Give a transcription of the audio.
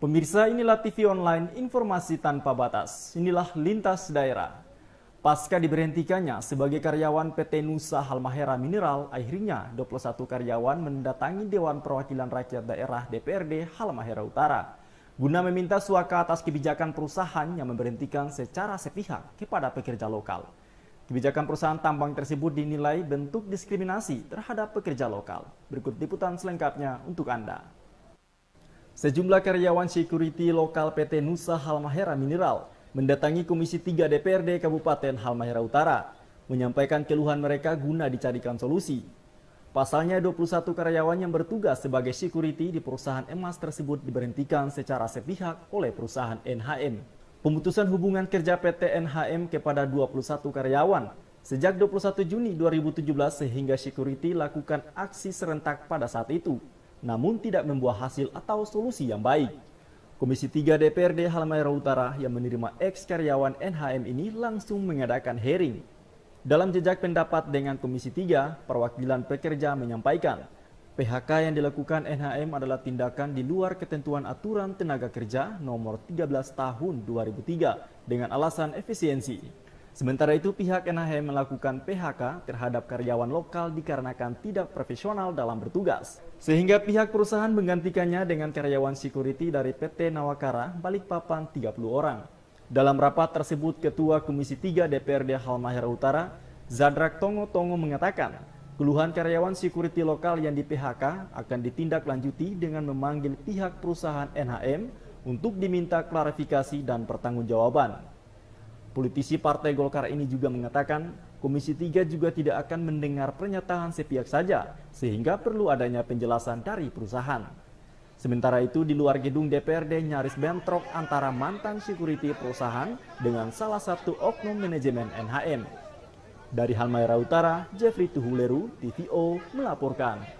Pemirsa inilah TV online informasi tanpa batas. Inilah lintas daerah. Pasca diberhentikannya sebagai karyawan PT Nusa Halmahera Mineral, akhirnya 21 karyawan mendatangi Dewan Perwakilan Rakyat Daerah DPRD Halmahera Utara guna meminta suaka atas kebijakan perusahaan yang memberhentikan secara sepihak kepada pekerja lokal. Kebijakan perusahaan tambang tersebut dinilai bentuk diskriminasi terhadap pekerja lokal. Berikut liputan selengkapnya untuk Anda. Sejumlah karyawan security lokal PT Nusa Halmahera Mineral mendatangi Komisi 3 DPRD Kabupaten Halmahera Utara menyampaikan keluhan mereka guna dicarikan solusi. Pasalnya 21 karyawan yang bertugas sebagai security di perusahaan emas tersebut diberhentikan secara sepihak oleh perusahaan NHM. Pemutusan hubungan kerja PT NHM kepada 21 karyawan sejak 21 Juni 2017 sehingga security lakukan aksi serentak pada saat itu namun tidak membuat hasil atau solusi yang baik. Komisi 3 DPRD Halmahera Utara yang menerima ex karyawan NHM ini langsung mengadakan hearing. Dalam jejak pendapat dengan Komisi 3, perwakilan pekerja menyampaikan, PHK yang dilakukan NHM adalah tindakan di luar ketentuan aturan tenaga kerja nomor 13 tahun 2003 dengan alasan efisiensi. Sementara itu pihak NHM melakukan PHK terhadap karyawan lokal dikarenakan tidak profesional dalam bertugas. Sehingga pihak perusahaan menggantikannya dengan karyawan security dari PT Nawakara Balikpapan 30 orang. Dalam rapat tersebut Ketua Komisi 3 DPRD Halmahera Utara, Zadrak Tongo Tongo mengatakan, keluhan karyawan security lokal yang di PHK akan ditindaklanjuti dengan memanggil pihak perusahaan NHM untuk diminta klarifikasi dan pertanggungjawaban. Politisi Partai Golkar ini juga mengatakan Komisi 3 juga tidak akan mendengar pernyataan sepihak saja, sehingga perlu adanya penjelasan dari perusahaan. Sementara itu, di luar gedung DPRD nyaris bentrok antara mantan security perusahaan dengan salah satu oknum manajemen NHM. Dari Halmahera Utara, Jeffrey Tuhuleru, TVO, melaporkan.